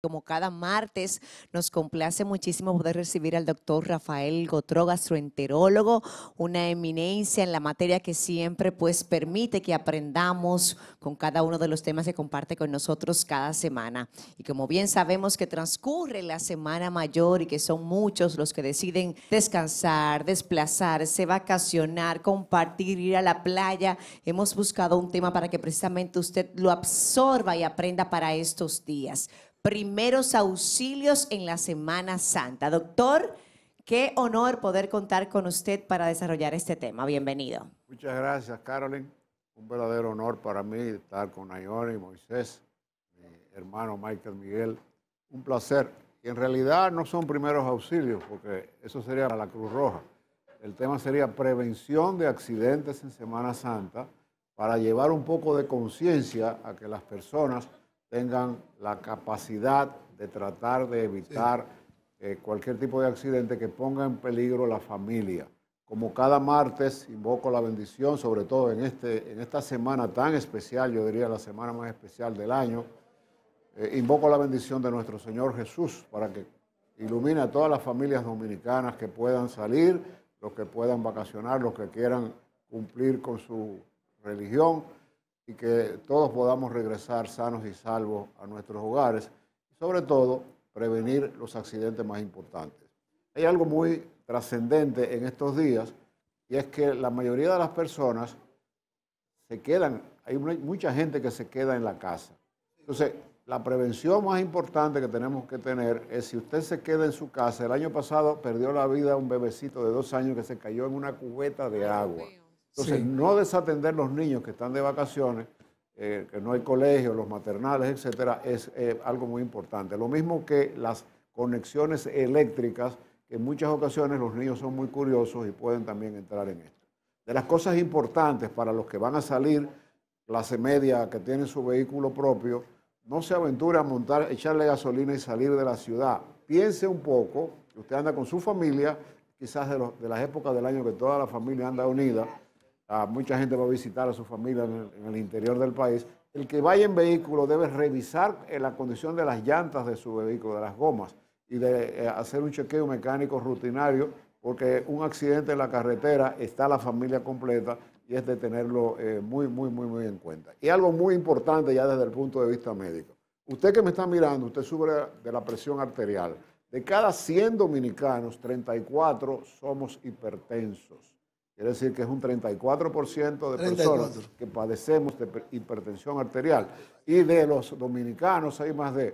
Como cada martes, nos complace muchísimo poder recibir al doctor Rafael Gotró, gastroenterólogo, una eminencia en la materia que siempre pues permite que aprendamos con cada uno de los temas que comparte con nosotros cada semana. Y como bien sabemos que transcurre la semana mayor y que son muchos los que deciden descansar, desplazarse, vacacionar, compartir, ir a la playa, hemos buscado un tema para que precisamente usted lo absorba y aprenda para estos días primeros auxilios en la Semana Santa. Doctor, qué honor poder contar con usted para desarrollar este tema. Bienvenido. Muchas gracias, Carolyn. Un verdadero honor para mí estar con Nayori y Moisés, mi hermano Michael Miguel. Un placer. en realidad no son primeros auxilios, porque eso sería la Cruz Roja. El tema sería prevención de accidentes en Semana Santa para llevar un poco de conciencia a que las personas tengan la capacidad de tratar de evitar eh, cualquier tipo de accidente que ponga en peligro la familia. Como cada martes invoco la bendición, sobre todo en, este, en esta semana tan especial, yo diría la semana más especial del año, eh, invoco la bendición de nuestro Señor Jesús para que ilumine a todas las familias dominicanas que puedan salir, los que puedan vacacionar, los que quieran cumplir con su religión y que todos podamos regresar sanos y salvos a nuestros hogares y sobre todo prevenir los accidentes más importantes. Hay algo muy trascendente en estos días y es que la mayoría de las personas se quedan, hay mucha gente que se queda en la casa. Entonces, la prevención más importante que tenemos que tener es si usted se queda en su casa. El año pasado perdió la vida un bebecito de dos años que se cayó en una cubeta de agua. Entonces, no desatender los niños que están de vacaciones, eh, que no hay colegios, los maternales, etcétera, es eh, algo muy importante. Lo mismo que las conexiones eléctricas, que en muchas ocasiones los niños son muy curiosos y pueden también entrar en esto. De las cosas importantes para los que van a salir clase media, que tienen su vehículo propio, no se aventure a montar, echarle gasolina y salir de la ciudad. Piense un poco, usted anda con su familia, quizás de, los, de las épocas del año que toda la familia anda unida, mucha gente va a visitar a su familia en el, interior del país. El que vaya en vehículo debe revisar eh, la condición de las llantas de su vehículo, de las gomas, y de eh, hacer un chequeo mecánico rutinario, porque un accidente en la carretera está la familia completa y es de tenerlo eh, muy, muy, muy, muy en cuenta. Y algo muy importante ya desde el punto de vista médico. Usted que me está mirando, usted sube de la presión arterial. De cada 100 dominicanos, 34 somos hipertensos. Quiere decir que es un 34% de personas que padecemos de hipertensión arterial. Y de los dominicanos hay más de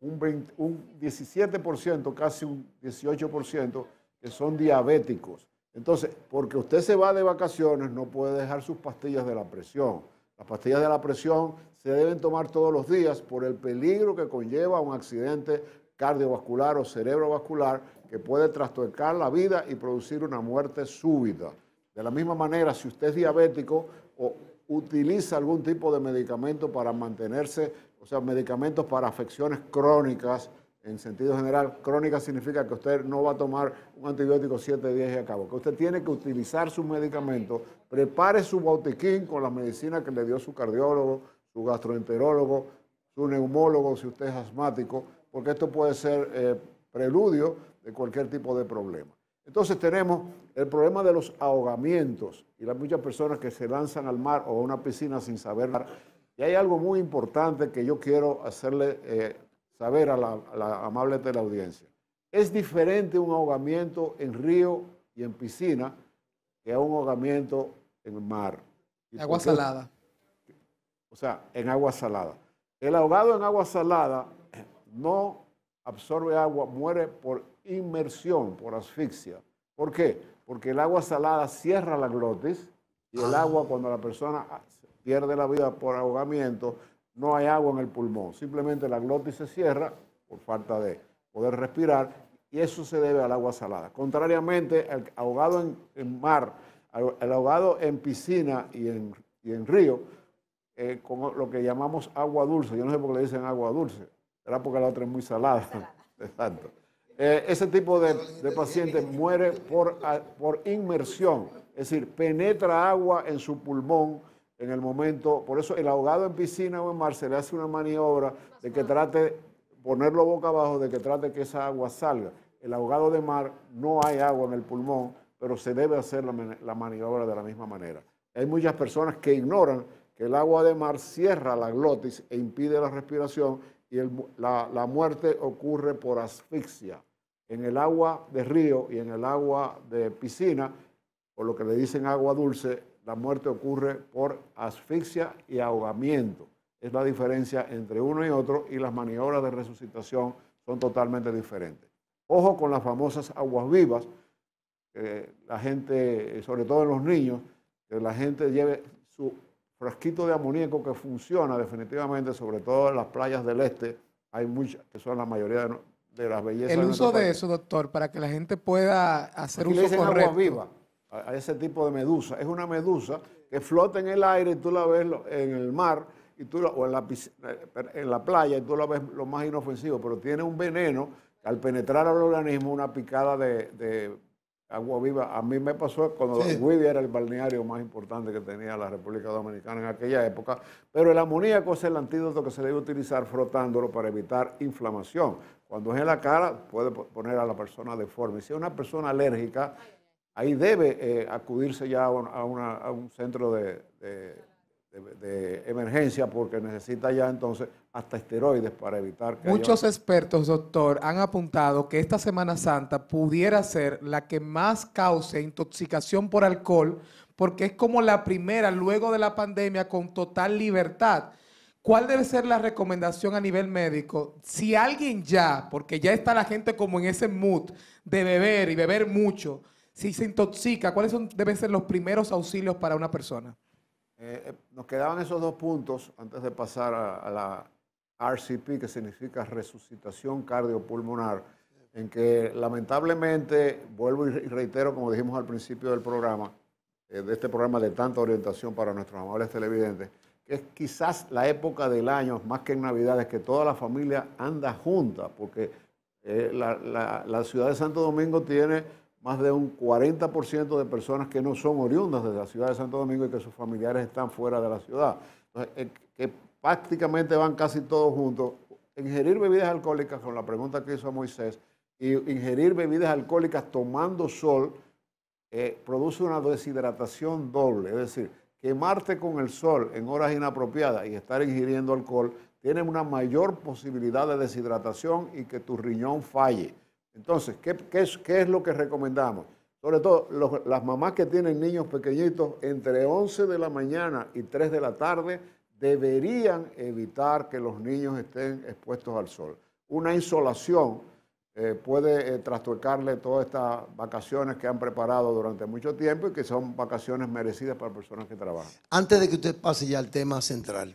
un, un 17%, casi un 18%, que son diabéticos. Entonces, porque usted se va de vacaciones, no puede dejar sus pastillas de la presión. Las pastillas de la presión se deben tomar todos los días por el peligro que conlleva un accidente cardiovascular o cerebrovascular que puede trastocar la vida y producir una muerte súbita. De la misma manera, si usted es diabético o utiliza algún tipo de medicamento para mantenerse, o sea, medicamentos para afecciones crónicas, en sentido general, crónica significa que usted no va a tomar un antibiótico siete días y acabo. que usted tiene que utilizar su medicamento, prepare su botiquín con las medicinas que le dio su cardiólogo, su gastroenterólogo, su neumólogo, si usted es asmático, porque esto puede ser eh, preludio de cualquier tipo de problema. Entonces tenemos el problema de los ahogamientos y las muchas personas que se lanzan al mar o a una piscina sin saber. Y hay algo muy importante que yo quiero hacerle eh, saber a la, de la amable Es diferente un ahogamiento en río y en piscina que un ahogamiento en mar. En agua salada. O sea, en agua salada. El ahogado en agua salada no absorbe agua, muere por inmersión, por asfixia. ¿Por qué? Porque el agua salada cierra la glotis y el ah. agua cuando la persona pierde la vida por ahogamiento, no hay agua en el pulmón. Simplemente la glotis se cierra por falta de poder respirar y eso se debe al agua salada. Contrariamente, al ahogado en, mar, el ahogado en piscina y en, río, eh, con lo que llamamos agua dulce. Yo no sé por qué le dicen agua dulce. Era porque la otra es muy salada. Exacto. Eh, ese tipo de, de, paciente muere por, inmersión, es decir, penetra agua en su pulmón en el momento. Por eso el ahogado en piscina o en mar se le hace una maniobra de que trate ponerlo boca abajo, de que trate que esa agua salga. El ahogado de mar no hay agua en el pulmón, pero se debe hacer la, la maniobra de la misma manera. Hay muchas personas que ignoran que el agua de mar cierra la glotis e impide la respiración y la, muerte ocurre por asfixia en el agua de río y en el agua de piscina, o lo que le dicen agua dulce, la muerte ocurre por asfixia y ahogamiento. Es la diferencia entre uno y otro y las maniobras de resucitación son totalmente diferentes. Ojo con las famosas aguas vivas, que la gente, sobre todo en los niños, que la gente lleve su frasquito de amoníaco que funciona definitivamente, sobre todo en las playas del este, hay muchas, que son la mayoría de, las bellezas. El uso de, eso, doctor, para que la gente pueda hacer Aquí uso Agua viva a, ese tipo de medusa. Es una medusa que flota en el aire y tú la ves en el mar y tú o eh, en la, playa y tú la ves lo más inofensivo, pero tiene un veneno que al penetrar al organismo una picada de Agua Viva, a mí me pasó cuando sí. era el balneario más importante que tenía la República Dominicana en aquella época, pero el amoníaco es el antídoto que se debe utilizar frotándolo para evitar inflamación. Cuando es en la cara puede poner a la persona deforme. Si es una persona alérgica, ahí debe eh, acudirse ya a, un centro de de, emergencia porque necesita ya entonces hasta esteroides para evitar que... Muchos expertos, doctor, han apuntado que esta Semana Santa pudiera ser la que más cause intoxicación por alcohol porque es como la primera luego de la pandemia con total libertad. ¿Cuál debe ser la recomendación a nivel médico? Si alguien ya, porque ya está la gente como en ese mood de beber y beber mucho, si se intoxica, ¿cuáles son, deben ser los primeros auxilios para una persona? Eh, eh, nos quedaban esos dos puntos antes de pasar a, la RCP, que significa resucitación cardiopulmonar, en que lamentablemente, vuelvo y reitero, como dijimos al principio del programa, eh, de este programa de tanta orientación para nuestros amables televidentes, que es quizás la época del año, más que en Navidad, es que toda la familia anda junta, porque la ciudad de Santo Domingo tiene más de un 40% de personas que no son oriundas de la ciudad de Santo Domingo y que sus familiares están fuera de la ciudad. Entonces, eh, que prácticamente van casi todos juntos. Ingerir bebidas alcohólicas, con la pregunta que hizo Moisés, y ingerir bebidas alcohólicas tomando sol eh, produce una deshidratación doble. Es decir, quemarte con el sol en horas inapropiadas y estar ingiriendo alcohol tiene una mayor posibilidad de deshidratación y que tu riñón falle. Entonces, ¿qué, es, qué es, lo que recomendamos? Sobre todo las mamás que tienen niños pequeñitos entre 11 de la mañana y 3 de la tarde deberían evitar que los niños estén expuestos al sol. Una insolación eh, puede eh, trastorcarle todas estas vacaciones que han preparado durante mucho tiempo y que son vacaciones merecidas para personas que trabajan. Antes de que usted pase ya al tema central,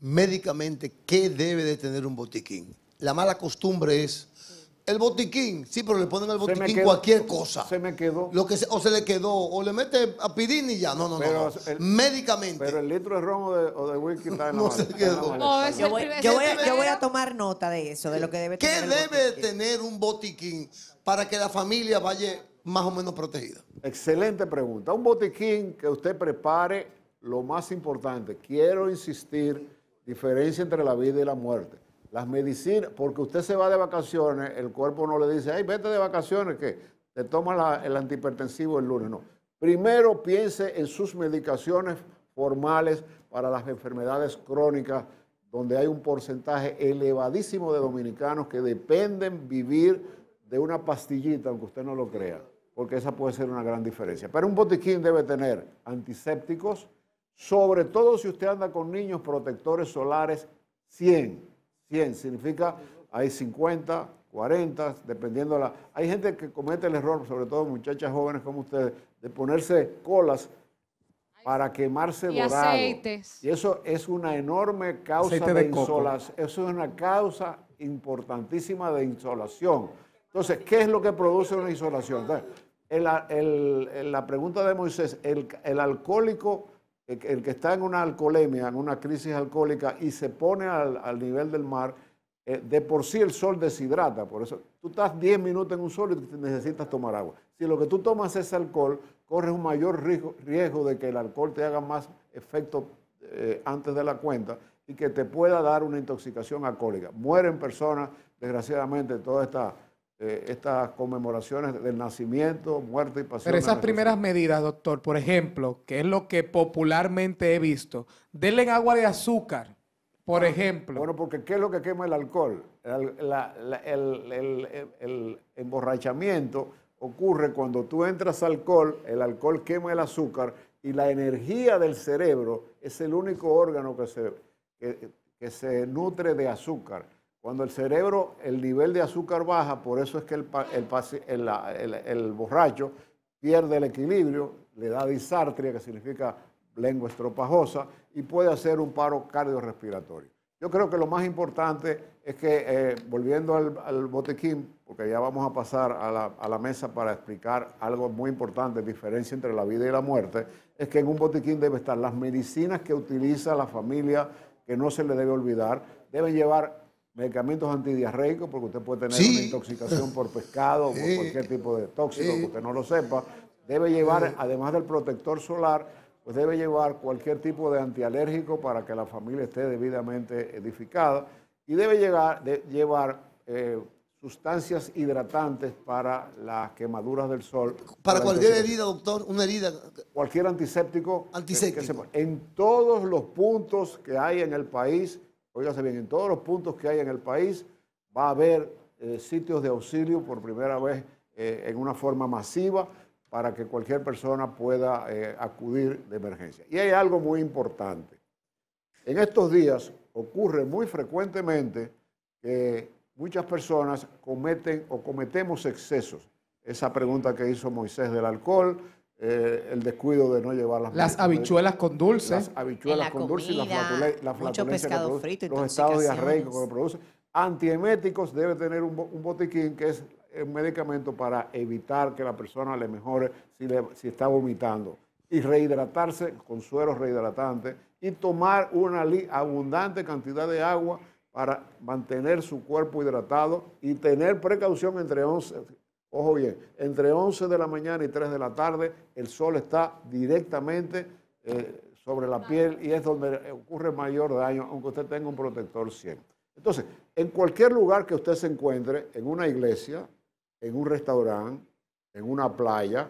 médicamente, ¿qué debe de tener un botiquín? La mala costumbre es el botiquín, sí, pero le ponen al botiquín cualquier cosa. Se me quedó. Lo que o se le quedó, o le mete a Pidini ya. No, no, no. Médicamente. Pero el litro de ron o de whisky está en la No se quedó. yo, voy, a tomar nota de eso, de lo que debe tener. ¿Qué debe tener un botiquín para que la familia vaya más o menos protegida? Excelente pregunta. Un botiquín que usted prepare lo más importante. Quiero insistir, diferencia entre la vida y la muerte. Las medicinas, porque usted se va de vacaciones, el cuerpo no le dice, ay, vete de vacaciones, que te toma el antihipertensivo el lunes. No. Primero piense en sus medicaciones formales para las enfermedades crónicas, donde hay un porcentaje elevadísimo de dominicanos que dependen vivir de una pastillita, aunque usted no lo crea, porque esa puede ser una gran diferencia. Pero un botiquín debe tener antisépticos, sobre todo si usted anda con niños protectores solares 100 Quién significa hay 50, 40, dependiendo la... Hay gente que comete el error, sobre todo muchachas jóvenes como ustedes, de ponerse colas para quemarse y dorado. Aceites. Y eso es una enorme causa de, insolación. Eso es una causa importantísima de insolación. Entonces, ¿qué es lo que produce una insolación? la pregunta de Moisés, el alcohólico el que está en una alcoholemia, en una crisis alcohólica y se pone al, nivel del mar, eh, de por sí el sol deshidrata. Por eso tú estás 10 minutos en un sol y necesitas tomar agua. Si lo que tú tomas es alcohol, corres un mayor riesgo, de que el alcohol te haga más efecto eh, antes de la cuenta y que te pueda dar una intoxicación alcohólica. Mueren personas, desgraciadamente, toda esta eh, estas conmemoraciones del nacimiento, muerte y pasión. Pero esas primeras medidas, doctor, por ejemplo, que es lo que popularmente he visto, denle agua de azúcar, por ah, ejemplo. Bueno, porque ¿qué es lo que quema el alcohol? El, emborrachamiento ocurre cuando tú entras alcohol, el alcohol quema el azúcar y la energía del cerebro es el único órgano que se, que se nutre de azúcar. Cuando el cerebro, el nivel de azúcar baja, por eso es que el, el, el borracho pierde el equilibrio, le da disartria, que significa lengua estropajosa, y puede hacer un paro cardiorrespiratorio. Yo creo que lo más importante es que, eh, volviendo al, botiquín, botequín, porque ya vamos a pasar a la, a la, mesa para explicar algo muy importante, diferencia entre la vida y la muerte, es que en un botiquín debe estar las medicinas que utiliza la familia, que no se le debe olvidar, deben llevar medicamentos antidiarreicos, porque usted puede tener una intoxicación por pescado o por cualquier tipo de tóxico que usted no lo sepa. Debe llevar, además del protector solar, pues debe llevar cualquier tipo de antialérgico para que la familia esté debidamente edificada. Y debe llevar eh, sustancias hidratantes para las quemaduras del sol. Para, cualquier herida, doctor, una herida. Cualquier antiséptico. Antiséptico. en todos los puntos que hay en el país Óigase bien, en todos los puntos que hay en el país va a haber eh, sitios de auxilio por primera vez eh, en una forma masiva para que cualquier persona pueda eh, acudir de emergencia. Y hay algo muy importante. En estos días ocurre muy frecuentemente que muchas personas cometen o cometemos excesos. Esa pregunta que hizo Moisés del alcohol, eh, el descuido de no llevar las Las habichuelas con dulce. Las habichuelas con dulce y la, flatulencia, la pescado que produce, los estados diarreicos que produce. Antieméticos debe tener un, botiquín que es un medicamento para evitar que la persona le mejore si, está vomitando. Y rehidratarse con sueros rehidratantes y tomar una abundante cantidad de agua para mantener su cuerpo hidratado y tener precaución entre 11, Ojo bien, entre 11 de la mañana y 3 de la tarde el sol está directamente eh, sobre la piel y es donde ocurre mayor daño, aunque usted tenga un protector 100. Entonces, en cualquier lugar que usted se encuentre, en una iglesia, en un restaurante, en una playa,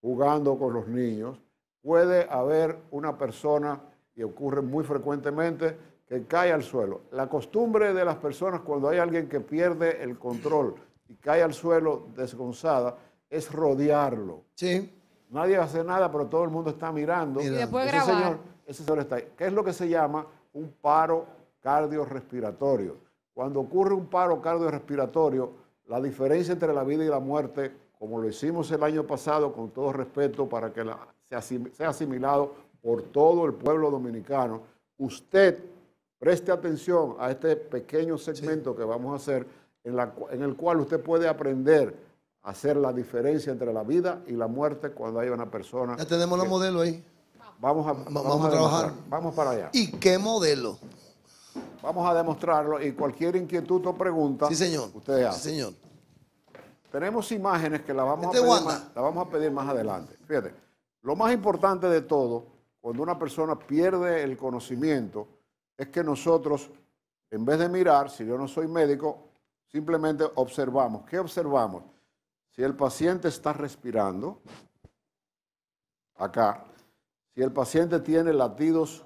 jugando con los niños, puede haber una persona, y ocurre muy frecuentemente, que cae al suelo. La costumbre de las personas cuando hay alguien que pierde el control, y cae al suelo desgonzada, es rodearlo. Sí. Nadie hace nada, pero todo el mundo está mirando. ese Señor, ese señor está ahí. ¿Qué es lo que se llama un paro cardiorrespiratorio? Cuando ocurre un paro cardiorrespiratorio, la diferencia entre la vida y la muerte, como lo hicimos el año pasado, con todo respeto, para que la, sea, asimilado por todo el pueblo dominicano, usted preste atención a este pequeño segmento que vamos a hacer en, el cual usted puede aprender a hacer la diferencia entre la vida y la muerte cuando hay una persona. Ya tenemos los modelos modelo ahí. Vamos a, vamos, a trabajar. Vamos para allá. ¿Y qué modelo? Vamos a demostrarlo y cualquier inquietud o pregunta. Sí, señor. Usted Sí, señor. Tenemos imágenes que las vamos, este la vamos a pedir más adelante. Fíjate, lo más importante de todo, cuando una persona pierde el conocimiento, es que nosotros, en vez de mirar, si yo no soy médico, Simplemente observamos. ¿Qué observamos? Si el paciente está respirando, acá, si el paciente tiene latidos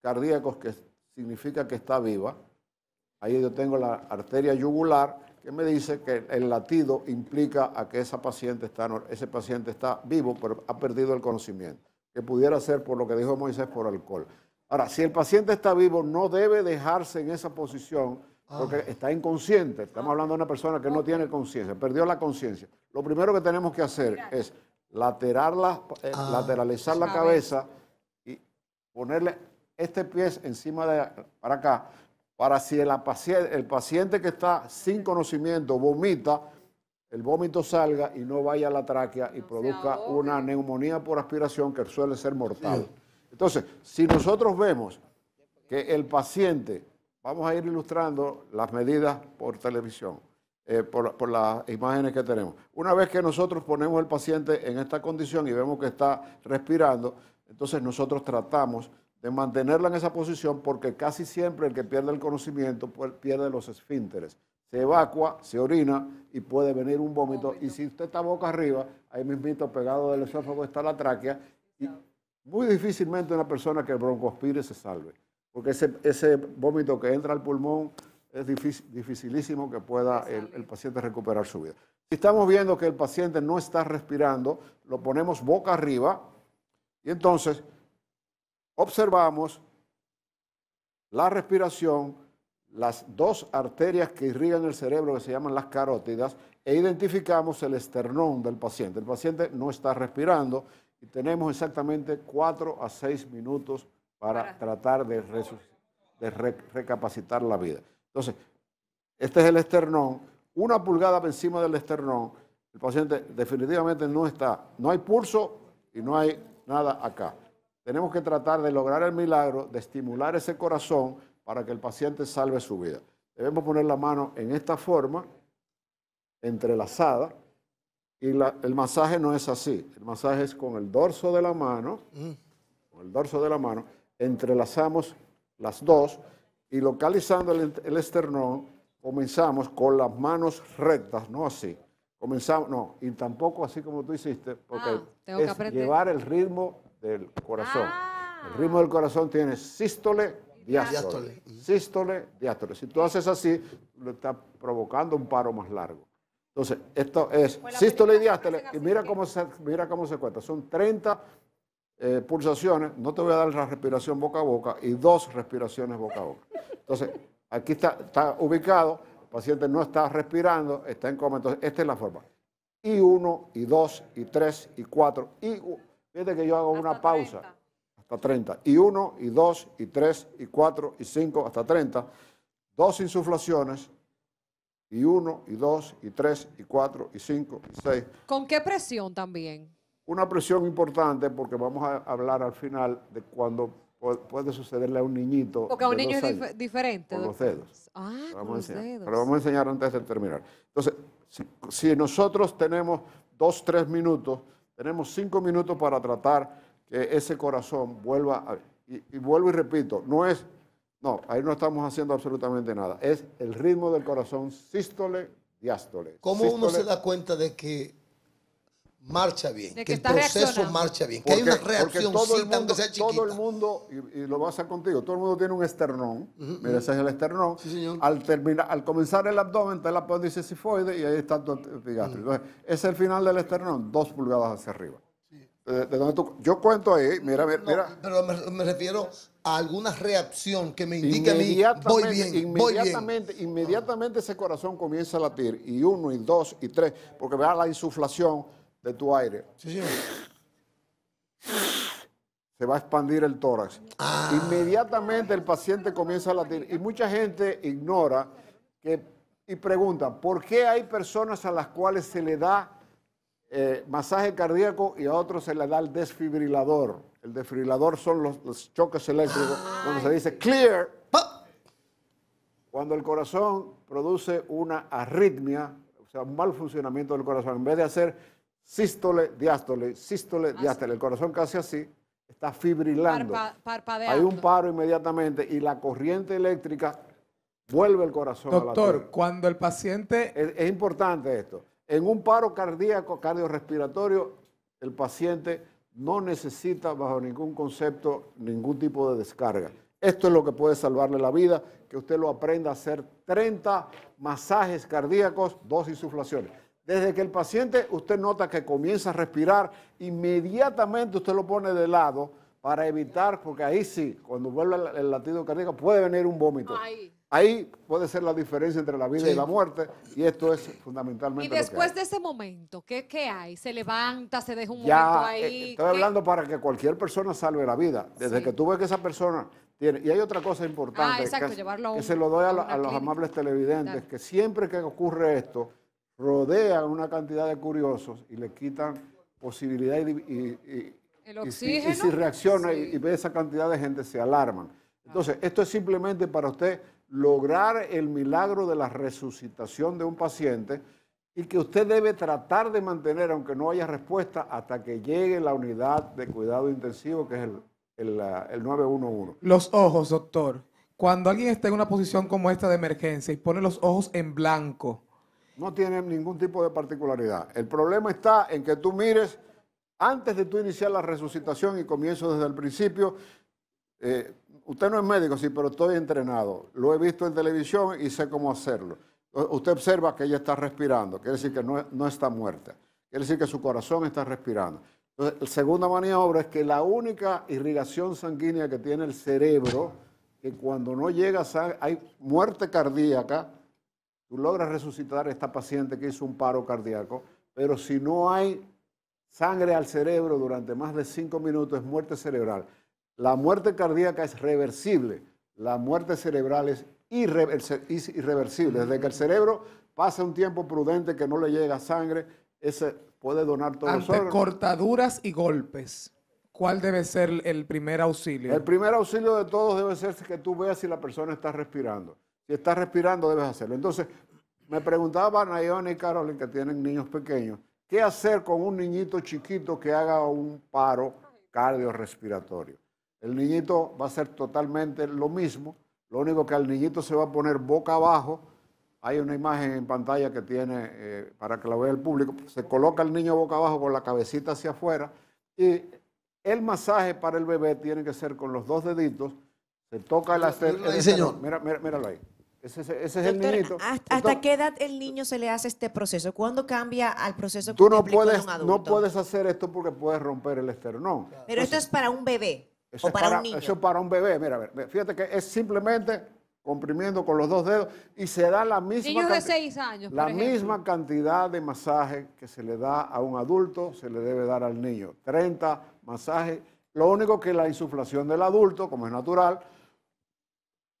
cardíacos que significa que está viva, ahí yo tengo la arteria yugular que me dice que el latido implica a que esa paciente está, ese paciente está vivo, pero ha perdido el conocimiento, que pudiera ser por lo que dijo Moisés por alcohol. Ahora, si el paciente está vivo, no debe dejarse en esa posición porque ah. está inconsciente. Estamos hablando de una persona que no tiene conciencia, perdió la conciencia. Lo primero que tenemos que hacer es eh, ah. lateralizar la cabeza y ponerle este pie encima de para acá, para si el paciente que está sin conocimiento vomita, el vómito salga y no vaya a la tráquea y produzca una neumonía por aspiración que suele ser mortal. Entonces, si nosotros vemos que el paciente vamos a ir ilustrando las medidas por televisión, eh, por, las imágenes que tenemos. Una vez que nosotros ponemos al paciente en esta condición y vemos que está respirando, entonces nosotros tratamos de mantenerla en esa posición porque casi siempre el que pierde el conocimiento pierde los esfínteres. Se evacua, se orina y puede venir un vómito. Y si usted está boca arriba, ahí mismito pegado del esófago está la tráquea. Y muy difícilmente una persona que broncospire se salve porque ese, vómito que entra al pulmón es dificilísimo que pueda el, el, paciente recuperar su vida. Si estamos viendo que el paciente no está respirando, lo ponemos boca arriba y entonces observamos la respiración, las dos arterias que irrigan el cerebro que se llaman las carótidas e identificamos el esternón del paciente. El paciente no está respirando y tenemos exactamente 4 a 6 minutos para tratar de, recapacitar la vida. Entonces, este es el esternón, una pulgada encima del esternón, el paciente definitivamente no está, no hay pulso y no hay nada acá. Tenemos que tratar de lograr el milagro, de estimular ese corazón para que el paciente salve su vida. Debemos poner la mano en esta forma, entrelazada, y el masaje no es así. El masaje es con el dorso de la mano, mm. con el dorso de la mano, entrelazamos las dos y localizando el, esternón, comenzamos con las manos rectas, no así. Comenzamos, no, y tampoco así como tú hiciste, porque ah, es llevar el ritmo del corazón. Ah. El ritmo del corazón tiene sístole, diástole, sístole, diástole. Si tú haces así, lo estás provocando un paro más largo. Entonces, esto es sístole y diástole, y mira cómo, se, mira cómo se cuenta, son 30 eh, pulsaciones, no te voy a dar la respiración boca a boca y dos respiraciones boca a boca. Entonces, aquí está, está ubicado, el paciente no está respirando, está en coma, entonces esta es la forma. Y uno, y dos, y tres, y cuatro, y... Fíjate que yo hago una pausa. Hasta treinta Y uno, y dos, y tres, y cuatro, y cinco, hasta treinta Dos insuflaciones, y uno, y dos, y tres, y cuatro, y cinco, y seis. ¿Con qué presión también? una presión importante porque vamos a hablar al final de cuando puede sucederle a un niñito. Porque a un niño es diferente. Con los dedos. Ah, con los dedos. Pero vamos a enseñar antes de terminar. Entonces, si, nosotros tenemos dos, tres minutos, tenemos cinco minutos para tratar que ese corazón vuelva Y, vuelvo y repito, no es... No, ahí no estamos haciendo absolutamente nada. Es el ritmo del corazón, sístole, diástole. ¿Cómo uno se da cuenta de que marcha bien, que, el proceso marcha bien, que hay una reacción todo el mundo, Todo el mundo, y, lo vas a contigo, todo el mundo tiene un esternón, mira, ese es el esternón. Al, al comenzar el abdomen está el apéndice sifoide y ahí está tu es el final del esternón, dos pulgadas hacia arriba. yo cuento ahí, mira, mira. Pero me, refiero a alguna reacción que me indique a bien, Inmediatamente, voy bien. inmediatamente ese corazón comienza a latir, y uno, y dos, y tres, porque vea la insuflación, de tu aire. Se va a expandir el tórax. Ah. Inmediatamente el paciente comienza a latir. Y mucha gente ignora que, y pregunta, ¿por qué hay personas a las cuales se le da eh, masaje cardíaco y a otros se le da el desfibrilador? El desfibrilador son los, choques eléctricos, cuando se dice clear. Cuando el corazón produce una arritmia, o sea, un mal funcionamiento del corazón, en vez de hacer sístole, diástole, sístole, diástole. El corazón casi así está fibrilando. Hay un paro inmediatamente y la corriente eléctrica vuelve el corazón Doctor, Doctor, cuando el paciente... Es, es, importante esto. En un paro cardíaco, cardiorrespiratorio, el paciente no necesita bajo ningún concepto ningún tipo de descarga. Esto es lo que puede salvarle la vida, que usted lo aprenda a hacer 30 masajes cardíacos, dos insuflaciones. Desde que el paciente, usted nota que comienza a respirar, inmediatamente usted lo pone de lado para evitar, porque ahí sí, cuando vuelve el latido cardíaco puede venir un vómito. Ahí. puede ser la diferencia entre la vida y la muerte, y esto es fundamentalmente. Y después de ese momento, ¿qué, hay? ¿Se levanta, se deja un ya, momento eh, ahí? estoy hablando para que cualquier persona salve la vida. Desde que tú ves que esa persona tiene. Y hay otra cosa importante, ah, exacto, que, se lo doy a, los amables televidentes, que siempre que ocurre esto, rodean una cantidad de curiosos y le quitan posibilidad y, y, si, reacciona y, ve esa cantidad de gente se alarman. Entonces, ah. esto es simplemente para usted lograr el milagro de la resucitación de un paciente y que usted debe tratar de mantener, aunque no haya respuesta, hasta que llegue la unidad de cuidado intensivo, que es el, el 911. Los ojos, doctor. Cuando alguien está en una posición como esta de emergencia y pone los ojos en blanco, no tiene ningún tipo de particularidad. El problema está en que tú mires, antes de tú iniciar la resucitación y comienzo desde el principio, eh, usted no es médico, sí, pero estoy entrenado. Lo he visto en televisión y sé cómo hacerlo. Usted observa que ella está respirando, quiere decir que no, no está muerta, quiere decir que su corazón está respirando. Entonces, la segunda maniobra es que la única irrigación sanguínea que tiene el cerebro, que cuando no llega hay muerte cardíaca, Tú logras resucitar a esta paciente que hizo un paro cardíaco, pero si no hay sangre al cerebro durante más de cinco minutos es muerte cerebral. La muerte cardíaca es reversible, la muerte cerebral es irreversible. Desde que el cerebro pasa un tiempo prudente que no le llega sangre, ese puede donar todo Ante el cortaduras y golpes. ¿Cuál debe ser el primer auxilio? El primer auxilio de todos debe ser que tú veas si la persona está respirando. Si estás respirando, debes hacerlo. Entonces, me a Nayone y Carolyn, que tienen niños pequeños, ¿qué hacer con un niñito chiquito que haga un paro cardiorrespiratorio? El niñito va a ser totalmente lo mismo, lo único que al niñito se va a poner boca abajo. Hay una imagen en pantalla que tiene, eh, para que la vea el público, se coloca el niño boca abajo con la cabecita hacia afuera y el masaje para el bebé tiene que ser con los dos deditos, se toca el, el, señor. Mira, mira, míralo ahí. Ese, es el niñito. ¿Hasta, qué edad el niño se le hace este proceso? ¿Cuándo cambia al proceso Tú no puedes, no puedes hacer esto porque puedes romper el esternón. Pero esto es para un bebé o para, un niño. Eso es para un bebé. Mira, fíjate que es simplemente comprimiendo con los dos dedos y se da la misma Niños de seis años, la misma cantidad de masaje que se le da a un adulto se le debe dar al niño 30 masajes lo único que la insuflación del adulto como es natural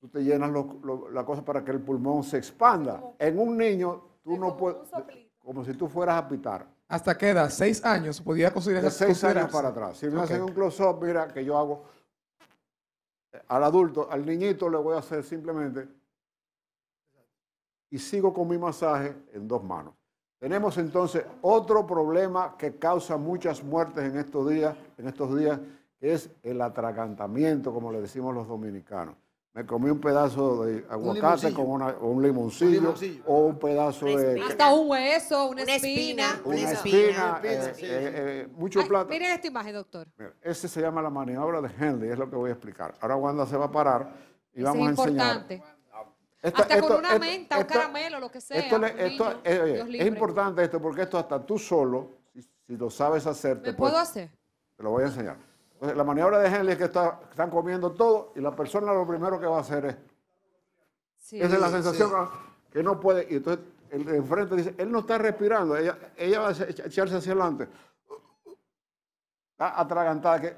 tú te llenas la cosa para que el pulmón se expanda. en un niño, tú no puedes, como si tú fueras a pitar. ¿Hasta qué edad? ¿Seis años? ¿Podría considerar? De seis años para atrás. Si me hacen un close-up, mira, que yo hago eh, al adulto, al niñito le voy a hacer simplemente y sigo con mi masaje en dos manos. Tenemos entonces otro problema que causa muchas muertes en estos días, en estos días, que es el atracantamiento, como le decimos los dominicanos me comí un pedazo de aguacate con un, limoncillo, o un pedazo de... Hasta un hueso, una, espina, Una espina. Eh, eh, eh, mucho plato. Miren esta imagen, doctor. ese se llama la maniobra de Henley, es lo que voy a explicar. Ahora Wanda se va a parar y vamos a enseñar. Es importante. hasta con una menta, un caramelo, lo que sea. es, importante esto porque esto hasta tú solo, si, lo sabes hacer... ¿Me puedo pues, hacer? Te lo voy a enseñar la maniobra de Henley es que están comiendo todo y la persona lo primero que va a hacer es. Esa es la sensación que no puede. Y entonces el enfrente dice: Él no está respirando, ella, va a echarse hacia adelante. Está atragantada. ¿Qué,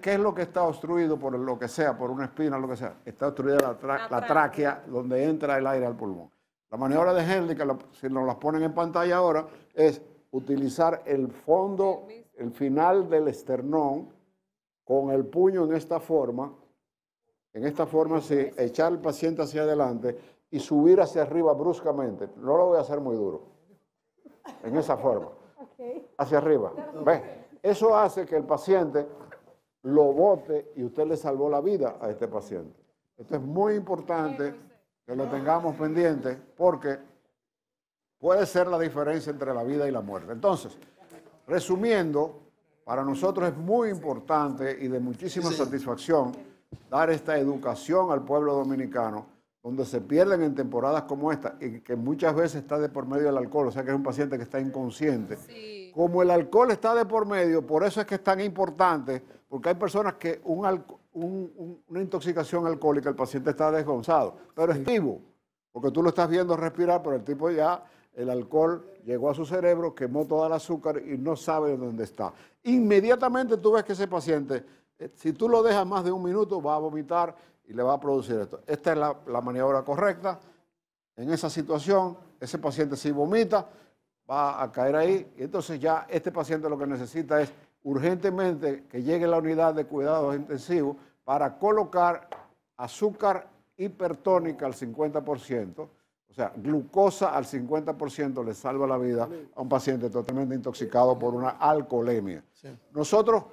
qué, es, lo que está obstruido por lo que sea, por una espina, lo que sea? Está obstruida la, tráquea donde entra el aire al pulmón. La maniobra de Henley, que si nos las ponen en pantalla ahora, es utilizar el fondo, el final del esternón con el puño en esta forma, en esta forma así, echar al paciente hacia adelante y subir hacia arriba bruscamente. No lo voy a hacer muy duro. En esa forma. Hacia arriba. ¿Ves? Eso hace que el paciente lo bote y usted le salvó la vida a este paciente. Esto es muy importante que lo tengamos pendiente porque puede ser la diferencia entre la vida y la muerte. Entonces, resumiendo, para nosotros es muy importante y de muchísima satisfacción dar esta educación al pueblo dominicano, donde se pierden en temporadas como esta, y que muchas veces está de por medio del alcohol, o sea que es un paciente que está inconsciente. Como el alcohol está de por medio, por eso es que es tan importante, porque hay personas que una intoxicación alcohólica, el paciente está desgonzado, pero es vivo, porque tú lo estás viendo respirar, pero el tipo ya el alcohol llegó a su cerebro, quemó todo el azúcar y no sabe dónde está. Inmediatamente tú ves que ese paciente, eh, si tú lo dejas más de un minuto, va a vomitar y le va a producir esto. Esta es la, maniobra correcta. En esa situación, ese paciente si vomita, va a caer ahí. Y entonces ya este paciente lo que necesita es urgentemente que llegue la unidad de cuidados intensivos para colocar azúcar hipertónica al 50% o sea, glucosa al 50% le salva la vida a un paciente totalmente intoxicado por una alcoholemia. Nosotros,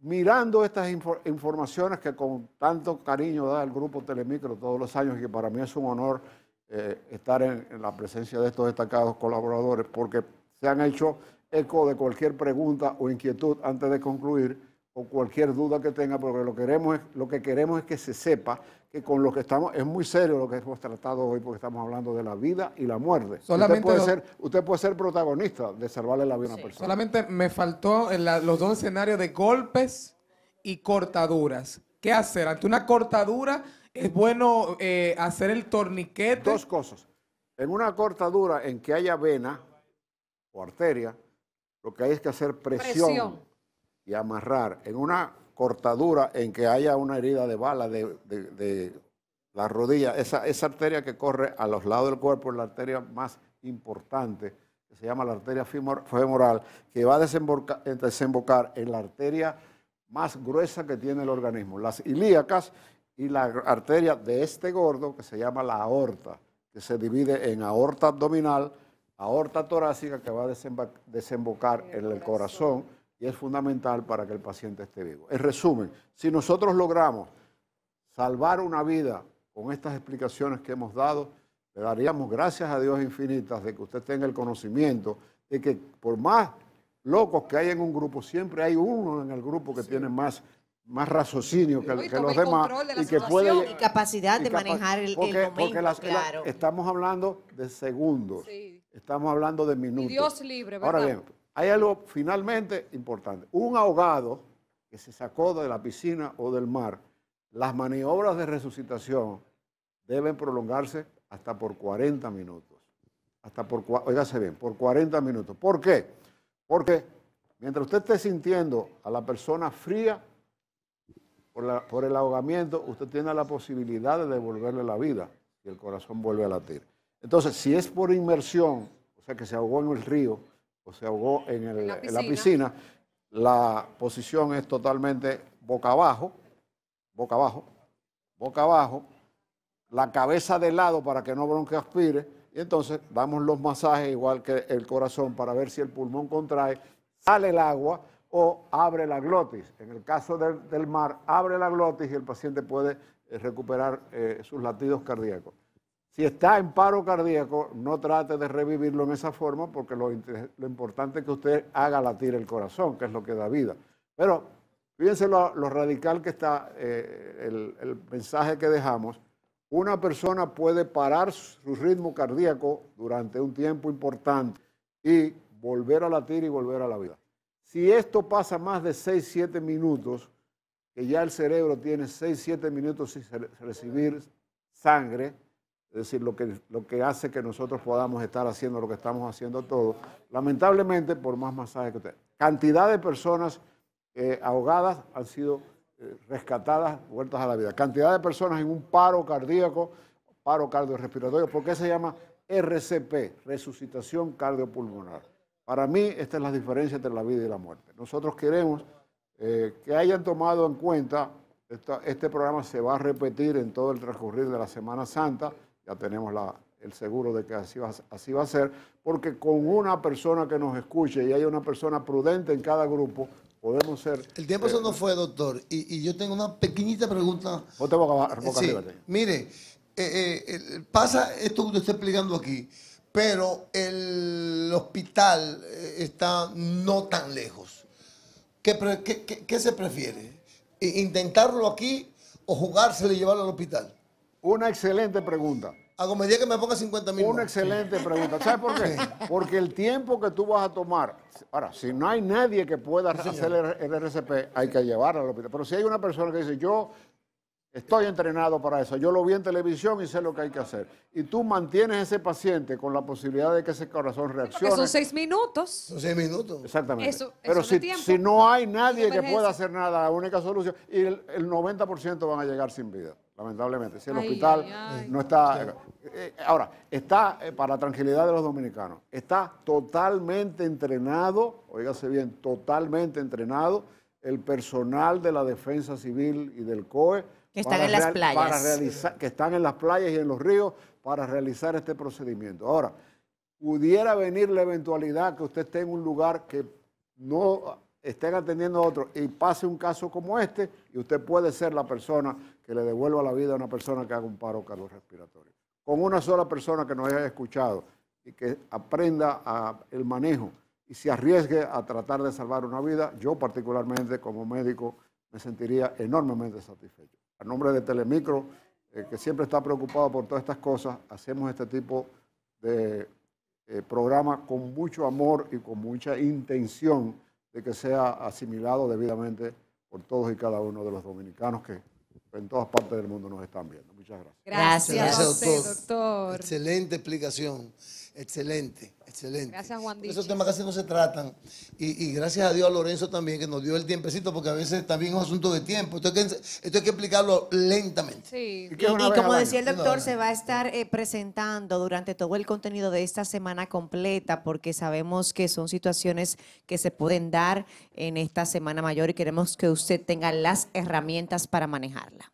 mirando estas informaciones que con tanto cariño da el grupo Telemicro todos los años, y que para mí es un honor eh, estar en la presencia de estos destacados colaboradores, porque se han hecho eco de cualquier pregunta o inquietud antes de concluir o cualquier duda que tenga, porque lo, queremos, lo que queremos es que se sepa que con lo que estamos, es muy serio lo que hemos tratado hoy, porque estamos hablando de la vida y la muerte. Solamente usted, puede ser, usted puede ser protagonista de salvarle la vida a una persona. Solamente me faltó en los dos escenarios de golpes y cortaduras. ¿Qué hacer? Ante una cortadura, ¿es bueno eh, hacer el torniquete? Dos cosas. En una cortadura en que haya vena o arteria, lo que hay es que hacer presión y amarrar en una cortadura en que haya una herida de bala de, la rodilla, esa, arteria que corre a los lados del cuerpo es la arteria más importante, que se llama la arteria femoral, que va a desembocar en la arteria más gruesa que tiene el organismo, las ilíacas y la arteria de este gordo, que se llama la aorta, que se divide en aorta abdominal, aorta torácica, que va a desembocar en el corazón y es fundamental para que el paciente esté vivo. En resumen, si nosotros logramos salvar una vida con estas explicaciones que hemos dado, le daríamos gracias a Dios infinitas de que usted tenga el conocimiento de que por más locos que hay en un grupo, siempre hay uno en el grupo que tiene más más raciocinio que, los demás y que puede y capacidad de manejar el, estamos hablando de segundos estamos hablando de minutos Dios libre ¿verdad? ahora bien hay algo finalmente importante. Un ahogado que se sacó de la piscina o del mar, las maniobras de resucitación deben prolongarse hasta por 40 minutos. Hasta por, óigase bien, por 40 minutos. ¿Por qué? Porque mientras usted esté sintiendo a la persona fría por, por el ahogamiento, usted tiene la posibilidad de devolverle la vida y el corazón vuelve a latir. Entonces, si es por inmersión, o sea que se ahogó en el río, o se ahogó en, la piscina. La posición es totalmente boca abajo, boca abajo, boca abajo, la cabeza de lado para que no bronque aspire. Y entonces damos los masajes igual que el corazón para ver si el pulmón contrae, sale el agua o abre la glotis. En el caso del, mar, abre la glotis y el paciente puede eh, recuperar eh, sus latidos cardíacos. Si está en paro cardíaco, no trate de revivirlo en esa forma porque lo, importante es que usted haga latir el corazón, que es lo que da vida. Pero fíjense lo, radical que está eh, el, el, mensaje que dejamos. Una persona puede parar su ritmo cardíaco durante un tiempo importante y volver a latir y volver a la vida. Si esto pasa más de 6-7 minutos, que ya el cerebro tiene 6-7 minutos sin recibir sangre, es decir, lo que, lo que hace que nosotros podamos estar haciendo lo que estamos haciendo todos. Lamentablemente, por más masajes que usted, cantidad de personas eh, ahogadas han sido eh, rescatadas, vueltas a la vida. Cantidad de personas en un paro cardíaco, paro cardiorrespiratorio, porque se llama RCP, resucitación cardiopulmonar. Para mí, esta es la diferencia entre la vida y la muerte. Nosotros queremos eh, que hayan tomado en cuenta, este programa se va a repetir en todo el transcurrir de la Semana Santa, ya tenemos la, el seguro de que así va, así va a ser, porque con una persona que nos escuche y hay una persona prudente en cada grupo, podemos ser... El tiempo se eso eh, no fue, doctor, y, yo tengo una pequeñita pregunta. mire, eh, eh, pasa esto que usted está explicando aquí, pero el hospital está no tan lejos. ¿Qué, se prefiere? ¿Intentarlo aquí o jugárselo y llevarlo al hospital? Una excelente pregunta. A medida que me ponga 50 minutos Una excelente pregunta. ¿Sabes por qué? Porque el tiempo que tú vas a tomar, ahora, si no hay nadie que pueda hacer el RCP, hay que llevarlo al hospital. Pero si hay una persona que dice, yo estoy entrenado para eso, yo lo vi en televisión y sé lo que hay que hacer. Y tú mantienes ese paciente con la posibilidad de que ese corazón reaccione. esos son seis minutos. Son seis minutos. Exactamente. Pero si, no si no hay nadie que pueda hacer nada, la única solución, y el 90% van a llegar sin vida lamentablemente. Si el hospital no está... Eh, eh, ahora, está, eh, para la tranquilidad de los dominicanos, está totalmente entrenado, oígase bien, totalmente entrenado el personal de la defensa civil y del COE. Que están en las playas. que están en las playas y en los ríos para realizar este procedimiento. Ahora, pudiera venir la eventualidad que usted esté en un lugar que no estén atendiendo a otros y pase un caso como este y usted puede ser la persona que le devuelva la vida a una persona que haga un paro cardiorrespiratorio. Con una sola persona que nos haya escuchado y que aprenda el manejo y se arriesgue a tratar de salvar una vida, yo particularmente como médico me sentiría enormemente satisfecho. A nombre de Telemicro, eh, que siempre está preocupado por todas estas cosas, hacemos este tipo de eh, programa con mucho amor y con mucha intención de que sea asimilado debidamente por todos y cada uno de los dominicanos que en todas partes del mundo nos están viendo. Muchas gracias. Gracias, doctor. Excelente explicación, excelente. Excelente. Gracias, Juan Díaz. Esos temas casi no se tratan. Y, gracias a Dios a Lorenzo también que nos dio el tiempecito, porque a veces también es un asunto de tiempo. Esto hay que, esto hay que explicarlo lentamente. Sí. Y, como decía el doctor, se va a estar eh, presentando durante todo el contenido de esta semana completa, porque sabemos que son situaciones que se pueden dar en esta semana mayor y queremos que usted tenga las herramientas para manejarla.